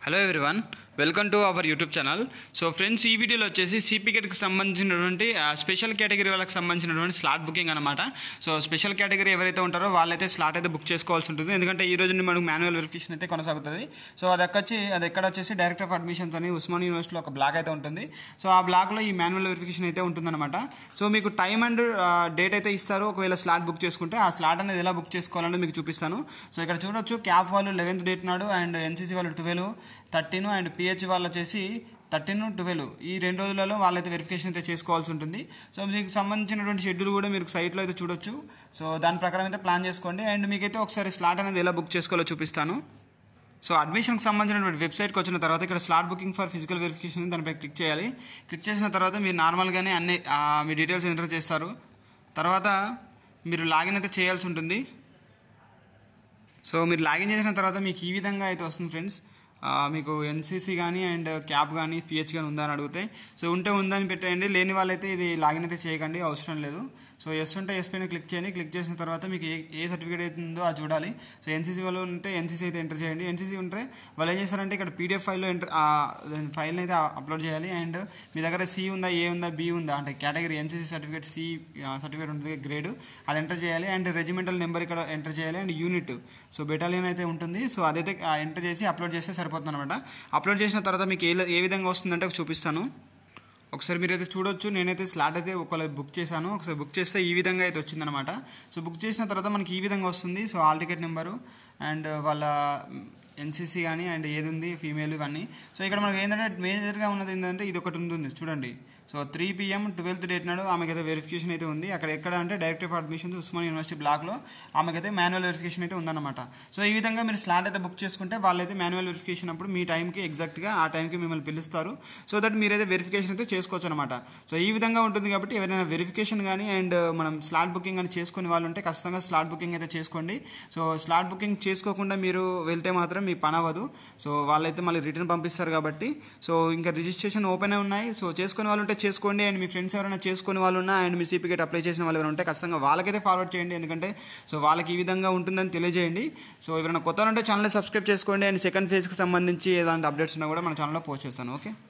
Hello everyone. Welcome to our YouTube channel so friends ఈ వీడియోలో వచ్చేసి సిపికెట్కి సంబంధించినటువంటి స్పెషల్ కేటగిరీ వాళ్ళకి సంబంధించినటువంటి స్లాట్ బుకింగ్ అనమాట సో స్పెషల్ కేటగిరీ ఎవరైతే ఉంటారో వాళ్ళైతే స్లాట్ అయితే బుక్ చేసుకోవాల్సి ఉంటుంది ఎందుకంటే ఈ రోజు మనకు మాన్యువల్ వెరిఫికేషన్ అయితే కొనసాగుతుంది సో అది వచ్చి అది ఎక్కడ వచ్చేసి డైరెక్టర్ ఆఫ్ అడ్మిషన్స్ అని ఉస్మాన్ యూనివర్సిటీలో ఒక బ్లాక్ అయితే ఉంటుంది సో ఆ బ్లాక్లో ఈ మాన్యువల్ వెరిఫికేషన్ అయితే ఉంటుందన్నమాట సో మీకు టైం అండ్ డేట్ అయితే ఇస్తారు ఒకవేళ స్లాట్ బుక్ చేసుకుంటే ఆ స్లాట్ అనేది ఎలా బుక్ చేసుకోవాలని మీకు చూపిస్తాను సో ఇక్కడ చూడొచ్చు క్యాప్ వాళ్ళు లెవెన్త్ డేట్ నాడు అండ్ ఎన్సీసీ వాళ్ళు ట్వెల్వ్ థర్టీన్ అండ్ పిహెచ్ వాళ్ళు వచ్చేసి థర్టీన్ ట్వెల్వ్ ఈ రెండు రోజులలో వాళ్ళైతే వెరిఫికేషన్ అయితే చేసుకోవాల్సి ఉంటుంది సో మీకు సంబంధించినటువంటి షెడ్యూల్ కూడా మీరు సైట్లో అయితే చూడొచ్చు సో దాని ప్రకారం అయితే ప్లాన్ చేసుకోండి అండ్ మీకైతే ఒకసారి స్లాట్ అనేది ఎలా బుక్ చేసుకోవాలో చూపిస్తాను సో అడ్మిషన్కి సంబంధించినటువంటి వెబ్సైట్కి వచ్చిన తర్వాత ఇక్కడ slot booking for physical verification దానిపై క్లిక్ చేయాలి క్లిక్ చేసిన తర్వాత మీరు నార్మల్గానే అన్ని మీ డీటెయిల్స్ ఎంటర్ చేస్తారు తర్వాత మీరు లాగిన్ అయితే చేయాల్సి ఉంటుంది సో మీరు లాగిన్ చేసిన తర్వాత మీకు ఈ విధంగా అయితే వస్తుంది ఫ్రెండ్స్ మీకు ఎన్సీసీ కానీ అండ్ క్యాప్ కానీ పిహెచ్ కానీ ఉందని అడిగితే సో ఉంటే ఉందని పెట్టేయండి లేని వాళ్ళైతే ఇది లాగిన్ అయితే చేయకండి అవసరం లేదు సో ఎస్ ఉంటే ఎస్ పైన క్లిక్ చేయండి క్లిక్ చేసిన తర్వాత మీకు ఏ ఏ సర్టిఫికేట్ అయితే ఉందో అది చూడాలి సో ఎన్సీసీ వాళ్ళు ఉంటే ఎన్సీసీ అయితే ఎంటర్ చేయండి ఎన్సీసీ ఉంటే వాళ్ళు ఏం చేస్తారంటే ఇక్కడ పీడిఎఫ్ ఫైల్లో ఎంటర్ ఫైల్ని అయితే అప్లోడ్ చేయాలి అండ్ మీ దగ్గర సి ఉందా ఏ ఉందా బి ఉందా అంటే category NCC certificate C certificate ఉంటుంది గ్రేడ్ అది ఎంటర్ చేయాలి అండ్ రెజిమెంటల్ నెంబర్ ఇక్కడ ఎంటర్ చేయాలి అండ్ యూనిట్ సో బెటాలియన్ అయితే ఉంటుంది సో అదైతే ఎంటర్ చేసి అప్లోడ్ చేస్తే సరిపోతుంది సరిపోతుంది అనమాట అప్లోడ్ చేసిన తర్వాత మీకు ఏ ఏ విధంగా వస్తుందంటే చూపిస్తాను ఒకసారి మీరు అయితే చూడొచ్చు నేనైతే స్లాట్ అయితే ఒకవేళ బుక్ చేశాను ఒకసారి బుక్ చేస్తే ఈ విధంగా అయితే వచ్చిందనమాట సో బుక్ చేసిన తర్వాత మనకి ఈ విధంగా వస్తుంది so hall ticket number and వాళ్ళ ఎన్సీసీ కానీ అండ్ ఏది ఉంది ఫీమేల్ ఇవన్నీ సో ఇక్కడ మనకి ఏంటంటే మేజర్గా ఉన్నది ఏంటంటే ఇది ఒకటి ఉంటుంది చూడండి so three PM twelfth date నాడు ఆమెకైతే వెరిఫికేషన్ అయితే ఉంది అక్కడ ఎక్కడ అంటే direct of admissions Osmania university బ్లాక్లో ఆమెకైతే మాన్యువల్ వెరిఫికేషన్ అయితే ఉందన్నమాట సో ఈ విధంగా మీరు స్లాట్ అయితే బుక్ చేసుకుంటే వాళ్ళైతే మాన్యువల్ వెరిఫికేషన్ అప్పుడు మీ టైంకి ఎగ్జాక్ట్గా ఆ టైంకి మిమ్మల్ని పిలుస్తారు సో దట్ మీరు అయితే వెరిఫికేషన్ అయితే చేసుకోవచ్చు అనమాట సో ఈ విధంగా ఉంటుంది కాబట్టి ఎవరైనా వెరిఫికేషన్ కానీ అండ్ మనం స్లాట్ బుకింగ్ కానీ చేసుకునే వాళ్ళు ఉంటే ఖచ్చితంగా స్లాట్ బుకింగ్ అయితే చేసుకోండి సో స్లాట్ బుకింగ్ చేసుకోకుండా మీరు వెళ్తే మాత్రం మీ పని అవ్వదు సో వాళ్ళైతే మళ్ళీ రిటర్న్ పంపిస్తారు కాబట్టి సో ఇంకా రిజిస్ట్రేషన్ ఓపెన్ ఉన్నాయి సో చేసుకునే వాళ్ళు ఉంటే చేసుకోండి అండ్ మీ ఫ్రెండ్స్ ఎవరైనా చేసుకునే వాళ్ళు ఉన్నా అండ్ మీ సర్టిఫికేట్ అప్లై చేసిన వాళ్ళు ఎవరైనా ఉంటే ఖచ్చితంగా వాళ్ళకైతే ఫార్వర్డ్ చేయండి ఎందుకంటే సో వాళ్ళకి ఈ విధంగా ఉంటుందని తెలియజేయండి సో ఎవరైనా కొత్త ఉంటే ఛానల్ సబ్స్క్రైబ్ చేసుకోండి అండ్ సెకండ్ ఫేజ్కి సంబంధించి ఎలాంటి అప్డేట్స్ ఉన్నా కూడా మన ఛానల్లో పోస్ట్ చేస్తాను ఓకే